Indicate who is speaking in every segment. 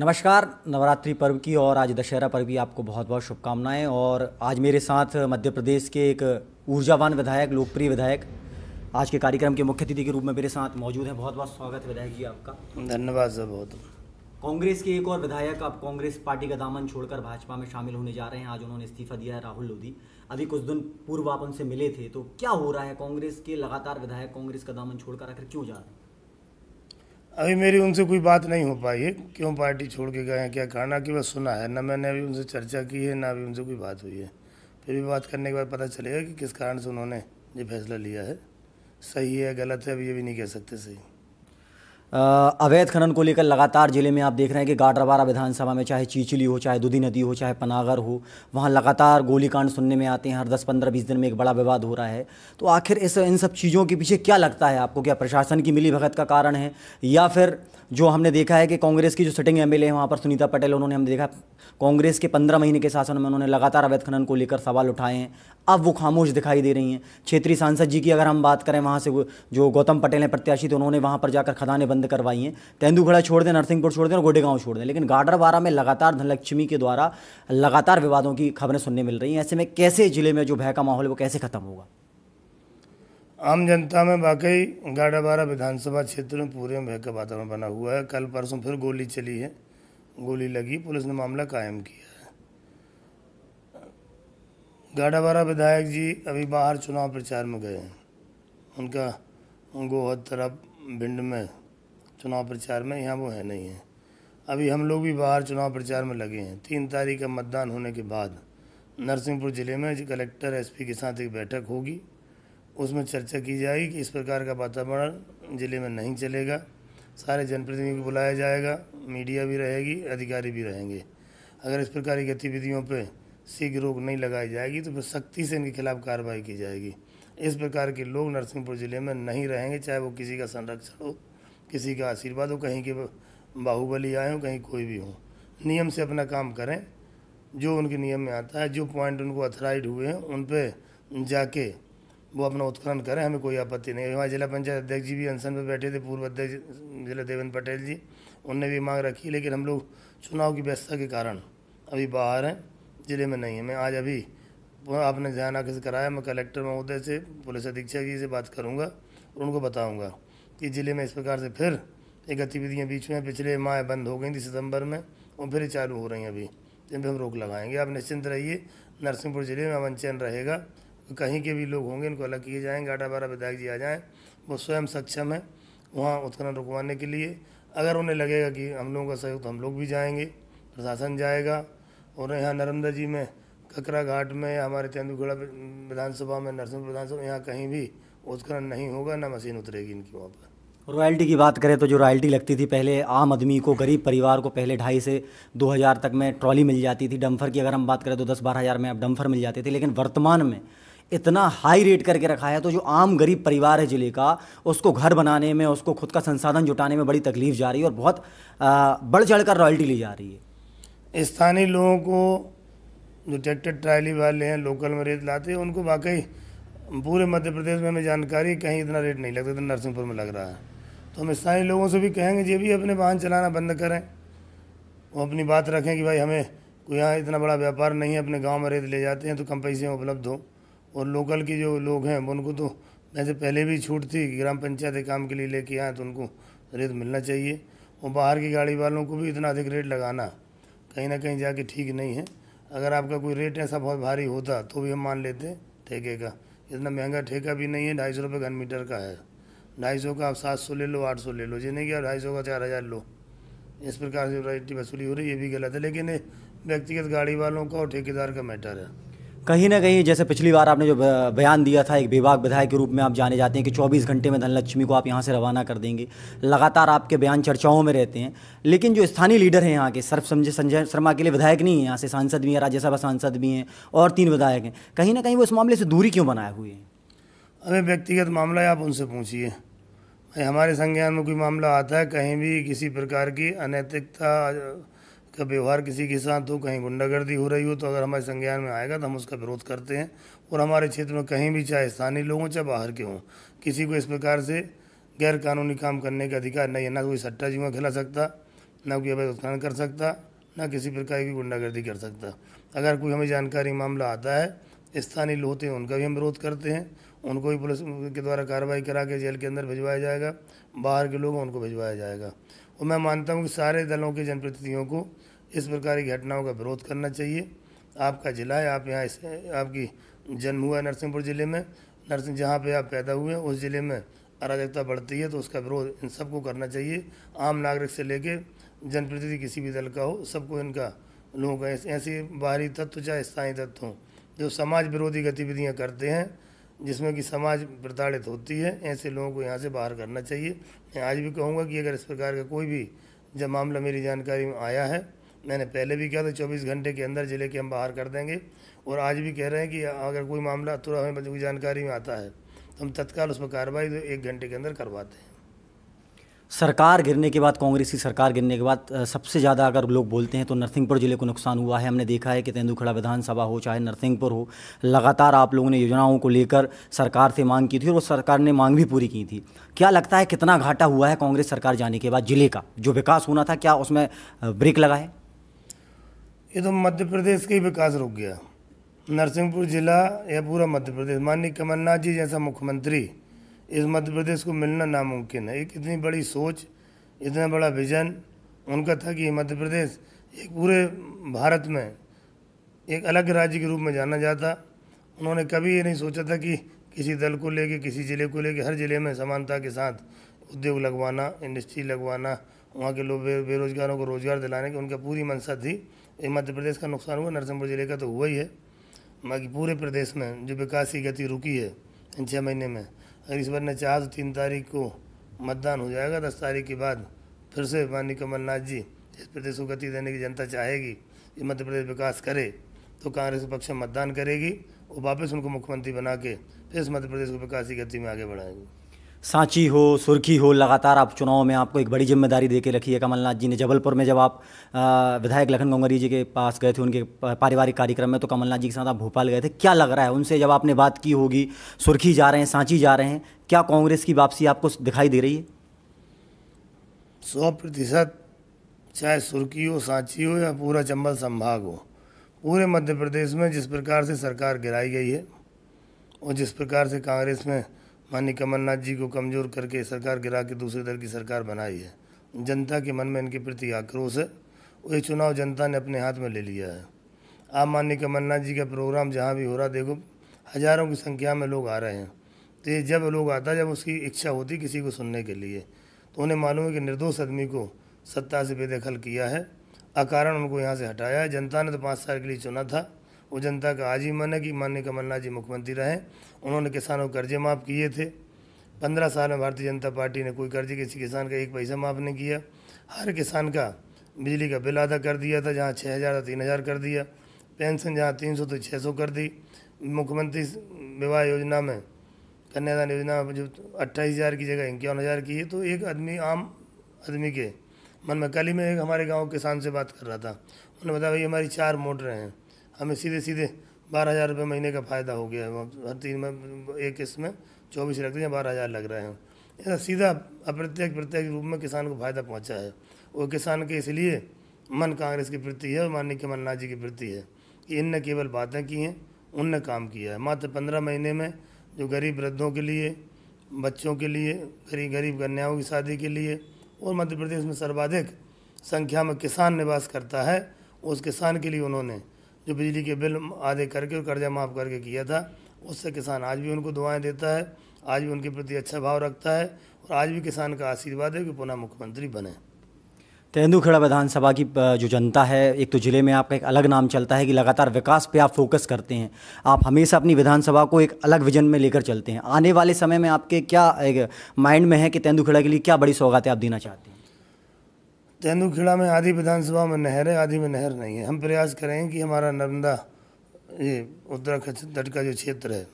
Speaker 1: नमस्कार नवरात्रि पर्व की और आज दशहरा पर्व की आपको बहुत बहुत शुभकामनाएं और आज मेरे साथ मध्य प्रदेश के एक ऊर्जावान विधायक लोकप्रिय विधायक आज के कार्यक्रम के मुख्य अतिथि के रूप में मेरे साथ मौजूद हैं बहुत बहुत स्वागत है विधायक जी आपका धन्यवाद सर बहुत कांग्रेस के एक और विधायक अब कांग्रेस पार्टी का दामन छोड़कर भाजपा में शामिल होने जा रहे हैं आज उन्होंने इस्तीफा दिया है राहुल लोधी अभी कुछ दिन पूर्व आप उनसे मिले थे तो क्या हो रहा है कांग्रेस के लगातार विधायक कांग्रेस का दामन छोड़कर आखिर क्यों जा रहे हैं
Speaker 2: अभी मेरी उनसे कोई बात नहीं हो पाई है क्यों पार्टी छोड़ के गए हैं क्या कहना की बस सुना है ना मैंने अभी उनसे चर्चा की है ना अभी उनसे कोई बात हुई है फिर भी बात करने के बाद पता चलेगा कि किस कारण से उन्होंने ये फैसला लिया है सही है गलत है अभी ये भी नहीं कह सकते सही
Speaker 1: अवैध खनन को लेकर लगातार जिले में आप देख रहे हैं कि गाडरवारा विधानसभा में चाहे चीचली हो चाहे दुधी नदी हो चाहे पनागर हो वहाँ लगातार गोलीकांड सुनने में आते हैं हर 10 पंद्रह बीस दिन में एक बड़ा विवाद हो रहा है तो आखिर इस इन सब चीज़ों के पीछे क्या लगता है आपको क्या प्रशासन की मिली भगत का कारण है या फिर जो हमने देखा है कि कांग्रेस की जो सिटिंग एम है वहाँ पर सुनीता पटेल उन्होंने हमने देखा कांग्रेस के पंद्रह महीने के शासन में उन्होंने लगातार अवैध खनन को लेकर सवाल उठाए हैं अब वो खामोश दिखाई दे रही हैं क्षेत्रीय सांसद जी की अगर हम बात करें वहाँ से जो गौतम पटेल हैं प्रत्याशी तो उन्होंने वहाँ पर जाकर खदानें बंद करवाई हैं तेंदूखड़ा छोड़ दें नरसिंहपुर छोड़ दें और गोडेगांव छोड़ दें लेकिन गाडरवारा में लगातार धनलक्ष्मी के द्वारा लगातार विवादों की खबरें सुनने मिल रही हैं ऐसे में कैसे जिले में जो भय का माहौल है वो कैसे खत्म होगा
Speaker 2: आम जनता में वाकई गाडरवारा विधानसभा क्षेत्र में पूरे भय का वातावरण बना हुआ है कल परसों फिर गोली चली है गोली लगी पुलिस ने मामला कायम किया गाडावारा विधायक जी अभी बाहर चुनाव प्रचार में गए हैं उनका गोहद तरफ भिंड में चुनाव प्रचार में यहाँ वो है नहीं है अभी हम लोग भी बाहर चुनाव प्रचार में लगे हैं तीन तारीख का मतदान होने के बाद नरसिंहपुर ज़िले में कलेक्टर एसपी के साथ एक बैठक होगी उसमें चर्चा की जाएगी कि इस प्रकार का वातावरण ज़िले में नहीं चलेगा सारे जनप्रतिनिधि को बुलाया जाएगा मीडिया भी रहेगी अधिकारी भी रहेंगे अगर इस प्रकार की गतिविधियों पर शीघ्र रोक नहीं लगाई जाएगी तो फिर सख्ती से इनके खिलाफ कार्रवाई की जाएगी इस प्रकार के लोग नरसिंहपुर ज़िले में नहीं रहेंगे चाहे वो किसी का संरक्षण हो किसी का आशीर्वाद हो कहीं के बाहुबली आए हों कहीं कोई भी हो नियम से अपना काम करें जो उनके नियम में आता है जो पॉइंट उनको अथराइड हुए हैं उन पर जाके वो अपना उत्खनन करें हमें कोई आपत्ति नहीं हमारे जिला पंचायत अध्यक्ष जी भी अनशन पर बैठे थे पूर्व अध्यक्ष जिला देवेंद्र पटेल जी उनने भी मांग रखी लेकिन हम लोग चुनाव की व्यस्तता के कारण अभी बाहर हैं ज़िले में नहीं है मैं आज अभी आपने ध्यान आकर कराया मैं कलेक्टर महोदय से पुलिस अधीक्षक जी से बात करूँगा और उनको बताऊँगा कि ज़िले में इस प्रकार से फिर ये गतिविधियाँ बीच में पिछले माह बंद हो गई थी सितंबर में और फिर चालू हो रही हैं अभी जिन पर हम रोक लगाएंगे आप निश्चिंत रहिए नरसिंहपुर ज़िले में अमन चैन रहेगा कहीं के भी लोग होंगे इनको अलग किए जाएंगे आटा बारह विधायक जी आ जाएँ वो स्वयं सक्षम है वहाँ उत्खनन रुकवाने के लिए अगर उन्हें लगेगा कि हम लोगों का सहयोग तो हम लोग भी जाएंगे प्रशासन जाएगा और यहाँ नर्मदा जी में ककरा घाट में हमारे तेंदुखेड़ा विधानसभा में नरसिंह विधानसभा यहाँ कहीं भी उत्खनन नहीं होगा ना मशीन उतरेगी इनकी वहाँ पर
Speaker 1: रॉयल्टी की बात करें तो जो रॉयल्टी लगती थी पहले आम आदमी को गरीब परिवार को पहले ढाई से दो हज़ार तक में ट्रॉली मिल जाती थी डम्फर की अगर हम बात करें तो दस बारह हज़ार में अब डम्फर मिल जाते थे लेकिन वर्तमान में इतना हाई रेट करके रखा है तो जो आम गरीब परिवार है ज़िले का उसको घर बनाने में उसको खुद का संसाधन जुटाने में बड़ी तकलीफ जा रही है और बहुत बढ़ चढ़ कर रॉयल्टी ली जा रही
Speaker 2: है स्थानीय लोगों को जो ट्रैक्टर ट्रायली वाले हैं लोकल में रेट लाते हैं उनको वाकई पूरे मध्य प्रदेश में हमें जानकारी कहीं इतना रेट नहीं लगता इतना नरसिंहपुर में लग रहा है तो हम स्थानीय लोगों से भी कहेंगे ये भी अपने वाहन चलाना बंद करें वो अपनी बात रखें कि भाई हमें कोई यहाँ इतना बड़ा व्यापार नहीं है अपने गाँव में रेत ले जाते हैं तो कम पैसे में उपलब्ध हो और लोकल के जो लोग हैं उनको तो वैसे पहले भी छूट थी ग्राम पंचायत के काम के लिए लेके आए तो उनको रेत मिलना चाहिए और बाहर की गाड़ी वालों को भी इतना अधिक रेट लगाना कहीं ना कहीं जाके ठीक नहीं है अगर आपका कोई रेट ऐसा बहुत भारी होता तो भी हम मान लेते ठेके का इतना महंगा ठेका भी नहीं है ढाई सौ रुपये घन मीटर का है ढाई सौ का आप सात सौ ले लो आठ सौ ले लो ये नहीं कि आप ढाई सौ का चार हज़ार लो इस प्रकार से राइट वसूली हो रही है ये भी गलत है लेकिन व्यक्तिगत गाड़ी वालों का और ठेकेदार का मैटर है
Speaker 1: कहीं ना कहीं जैसे पिछली बार आपने जो बयान दिया था एक विभाग विधायक के रूप में आप जाने जाते हैं कि 24 घंटे में धनलक्ष्मी को आप यहाँ से रवाना कर देंगे लगातार आपके बयान चर्चाओं में रहते हैं लेकिन जो स्थानीय लीडर हैं यहाँ के सर्व समझे संजय शर्मा के लिए विधायक नहीं है यहाँ से सांसद भी हैं राज्यसभा सांसद भी हैं और तीन विधायक हैं कहीं ना कहीं वो इस मामले से दूरी क्यों बनाए हुए हैं
Speaker 2: अरे व्यक्तिगत मामला आप उनसे पूछिए हमारे संज्ञान में कोई मामला आता है कहीं भी किसी प्रकार की अनैतिकता का व्यवहार किसी के साथ हो कहीं गुंडागर्दी हो रही हो तो अगर हमारे संज्ञान में आएगा तो हम उसका विरोध करते हैं और हमारे क्षेत्र में कहीं भी चाहे स्थानीय लोग हों चाहे बाहर के हों किसी को इस प्रकार से गैर कानूनी काम करने का अधिकार नहीं है ना कोई सट्टा जुआ खिला सकता ना कोई अवैध उत्खनन कर सकता ना किसी प्रकार की गुंडागर्दी कर सकता अगर कोई हमें जानकारी मामला आता है स्थानीय लोग होते हैं उनका भी हम विरोध करते हैं उनको भी पुलिस के द्वारा कार्रवाई करा के जेल के अंदर भिजवाया जाएगा बाहर के लोग उनको भिजवाया जाएगा और मैं मानता हूँ कि सारे दलों के जनप्रतिनिधियों को इस प्रकार की घटनाओं का विरोध करना चाहिए आपका ज़िला है आप यहाँ इस आपकी जन्म हुआ है नरसिंहपुर ज़िले में नरसिंह जहाँ पे आप पैदा हुए हैं उस ज़िले में अराजकता बढ़ती है तो उसका विरोध इन सबको करना चाहिए आम नागरिक से लेके जनप्रतिनिधि किसी भी दल का हो सबको इनका लोगों का ऐसे बाहरी तत्व चाहे स्थानीय तत्व हों जो समाज विरोधी गतिविधियाँ करते हैं जिसमें कि समाज प्रताड़ित होती है ऐसे लोगों को यहाँ से बाहर करना चाहिए मैं आज भी कहूँगा कि अगर इस प्रकार का कोई भी जब मामला मेरी जानकारी में आया है मैंने पहले भी कहा था चौबीस घंटे के अंदर ज़िले के हम बाहर कर देंगे और आज भी कह रहे हैं कि अगर कोई मामला तुरंत हमें जानकारी में आता है तो हम तत्काल उस पर कार्रवाई एक घंटे के अंदर करवाते हैं
Speaker 1: सरकार गिरने के बाद कांग्रेस की सरकार गिरने के बाद सबसे ज़्यादा अगर लोग बोलते हैं तो नरसिंहपुर जिले को नुकसान हुआ है हमने देखा है कि तेंदूखड़ा विधानसभा हो चाहे नरसिंहपुर हो लगातार आप लोगों ने योजनाओं को लेकर सरकार से मांग की थी और वो सरकार ने मांग भी पूरी की थी क्या लगता है कितना घाटा हुआ है कांग्रेस सरकार जाने के बाद जिले का जो विकास होना था क्या उसमें ब्रेक लगा है ये तो मध्य प्रदेश का ही विकास रुक गया नरसिंहपुर
Speaker 2: जिला या पूरा मध्य प्रदेश माननीय कमलनाथ जी जैसा मुख्यमंत्री इस मध्य प्रदेश को मिलना नामुमकिन है एक इतनी बड़ी सोच इतना बड़ा विजन उनका था कि मध्य प्रदेश एक पूरे भारत में एक अलग राज्य के रूप में जाना जाता उन्होंने कभी ये नहीं सोचा था कि किसी दल को लेके किसी ज़िले को लेके हर ज़िले में समानता के साथ उद्योग लगवाना इंडस्ट्री लगवाना वहाँ के लोग बेरोजगारों को रोज़गार दिलाने की उनका पूरी मंशा थी ये मध्य प्रदेश का नुकसान हुआ नरसिंहपुर ज़िले का तो हुआ ही है बाकी पूरे प्रदेश में जो विकास की गति रुकी है इन छः महीने में अगर इस बार ने चाहा तो तीन तारीख को मतदान हो जाएगा दस तारीख के बाद फिर से माननीय कमलनाथ जी इस प्रदेश को गति देने की जनता चाहेगी कि मध्य प्रदेश विकास करे तो कांग्रेस पक्ष मतदान करेगी और वापस उनको मुख्यमंत्री बना के फिर मध्य प्रदेश को विकास की गति में आगे बढ़ाएगी
Speaker 1: सांची हो सुर्खी हो लगातार आप चुनाव में आपको एक बड़ी जिम्मेदारी दे के रखी है कमलनाथ जी ने जबलपुर में जब आप विधायक लखन गंगरी जी के पास गए थे उनके पारिवारिक कार्यक्रम में तो कमलनाथ जी के साथ आप भोपाल गए थे क्या लग रहा है उनसे जब आपने बात की होगी सुर्खी जा रहे हैं सांची जा रहे हैं क्या कांग्रेस की वापसी आपको दिखाई दे रही है
Speaker 2: सौ प्रतिशत चाहे सुर्खी हो सांची हो या पूरा चंबल संभाग हो पूरे मध्य प्रदेश में जिस प्रकार से सरकार गिराई गई है और जिस प्रकार से कांग्रेस में माननीय कमलनाथ जी को कमज़ोर करके सरकार गिरा के दूसरे दल की सरकार बनाई है जनता के मन में इनके प्रति आक्रोश है और ये चुनाव जनता ने अपने हाथ में ले लिया है आप माननीय कमलनाथ जी का प्रोग्राम जहाँ भी हो रहा देखो हज़ारों की संख्या में लोग आ रहे हैं तो ये जब लोग आता जब उसकी इच्छा होती किसी को सुनने के लिए तो उन्हें मालूम है कि निर्दोष आदमी को सत्ता से बेदखल किया है अकारण उनको यहाँ से हटाया है जनता ने तो पाँच साल के लिए चुना था वो जनता का आज ही मन है कि माननीय कमलनाथ जी मुख्यमंत्री रहे उन्होंने किसानों कर्जे माफ़ किए थे पंद्रह साल में भारतीय जनता पार्टी ने कोई कर्जे किसी किसान का एक पैसा माफ़ नहीं किया हर किसान का बिजली का बिल आधा कर दिया था जहाँ छः हज़ार तीन हज़ार कर दिया पेंशन जहाँ तीन सौ तो छः सौ कर दी मुख्यमंत्री विवाह योजना में कन्यादान योजना में जो अट्ठाईस हज़ार की जगह इक्यावन हज़ार की है तो एक आदमी आम आदमी के मन में कल ही में एक हमारे गांव किसान से बात कर रहा था उन्होंने बताया भाई हमारी चार मोटरें हैं हमें सीधे सीधे बारह हज़ार रुपये महीने का फ़ायदा हो गया है हर तीन में एक किस्त में चौबीस लगते हैं बारह हज़ार लग रहे हैं ऐसा सीधा अप्रत्यक्ष प्रत्यक्ष रूप में किसान को फ़ायदा पहुंचा है वो किसान के इसलिए मन कांग्रेस के प्रति है और माननीय कमलनाथ जी के प्रति है कि इनने केवल बातें की हैं उनने काम किया है मात्र पंद्रह महीने में जो गरीब वृद्धों के लिए बच्चों के लिए गरीब गरीब कन्याओं की शादी के लिए और मध्य प्रदेश में सर्वाधिक संख्या में किसान निवास करता है उस किसान के लिए उन्होंने जो बिजली के बिल आधे करके और कर्जा माफ़ करके किया था उससे किसान आज भी उनको दुआएं देता है आज भी उनके प्रति अच्छा भाव रखता है और आज भी किसान का आशीर्वाद है कि पुनः मुख्यमंत्री बने
Speaker 1: तेंदुखेड़ा विधानसभा की जो जनता है एक तो ज़िले में आपका एक अलग नाम चलता है कि लगातार विकास पे आप फोकस करते हैं आप हमेशा अपनी विधानसभा को एक अलग विजन में लेकर चलते हैं आने वाले समय में आपके क्या माइंड में है कि तेंदुखेड़ा के लिए क्या बड़ी सौगातें आप देना चाहते हैं
Speaker 2: तेंदुखेड़ा में आधी विधानसभा में नहर है आधी में नहर नहीं है हम प्रयास करें कि हमारा नर्मदा ये उत्तराखंड तट का जो क्षेत्र है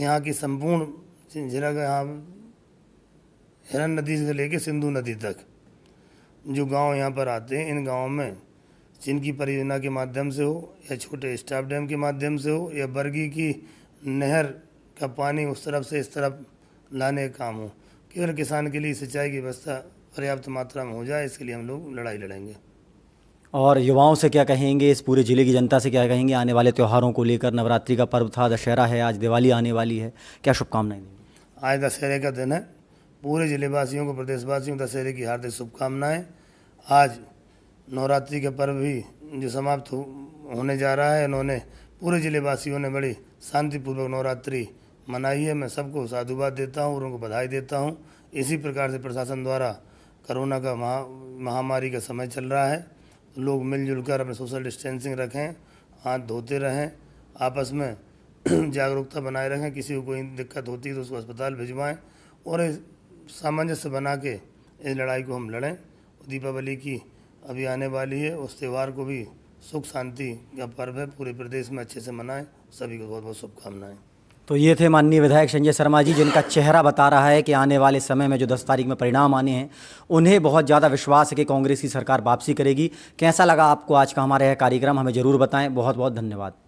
Speaker 2: यहाँ की संपूर्ण जिला का यहाँ हिरन नदी से लेकर सिंधु नदी तक जो गांव यहाँ पर आते हैं इन गाँव में जिनकी परियोजना के माध्यम से हो या छोटे स्टाफ डैम के माध्यम से हो या बर्गी की नहर का पानी उस तरफ से इस तरफ लाने का काम हो केवल किसान के लिए सिंचाई की व्यवस्था पर्याप्त मात्रा में हो जाए इसके लिए हम लोग लड़ाई लड़ेंगे
Speaker 1: और युवाओं से क्या कहेंगे इस पूरे ज़िले की जनता से क्या कहेंगे आने वाले त्यौहारों को लेकर नवरात्रि का पर्व था दशहरा है आज दिवाली आने वाली है क्या शुभकामनाएं
Speaker 2: देंगे आज दशहरे का दिन है पूरे ज़िलेवासियों को प्रदेशवासियों को दशहरे की हार्दिक शुभकामनाएँ आज नवरात्रि का पर्व भी जो समाप्त हो, होने जा रहा है उन्होंने पूरे ज़िलेवासियों ने बड़ी शांतिपूर्वक नवरात्रि मनाई है मैं सबको साधुवाद देता हूँ और उनको बधाई देता हूँ इसी प्रकार से प्रशासन द्वारा कोरोना का महा महामारी का समय चल रहा है लोग मिलजुल कर अपने सोशल डिस्टेंसिंग रखें हाथ धोते रहें आपस में जागरूकता बनाए रखें किसी को कोई दिक्कत होती है तो उसको अस्पताल भिजवाएं और सामंजस्य बना के इस लड़ाई को हम लड़ें दीपावली की अभी आने वाली है उस त्यौहार को भी सुख शांति का पर्व है पूरे प्रदेश में अच्छे से मनाएं सभी को बहुत बहुत शुभकामनाएं
Speaker 1: तो ये थे माननीय विधायक संजय शर्मा जी जिनका चेहरा बता रहा है कि आने वाले समय में जो 10 तारीख में परिणाम आने हैं उन्हें बहुत ज़्यादा विश्वास है कि कांग्रेस की सरकार वापसी करेगी कैसा लगा आपको आज का हमारा यह कार्यक्रम हमें ज़रूर बताएं बहुत बहुत धन्यवाद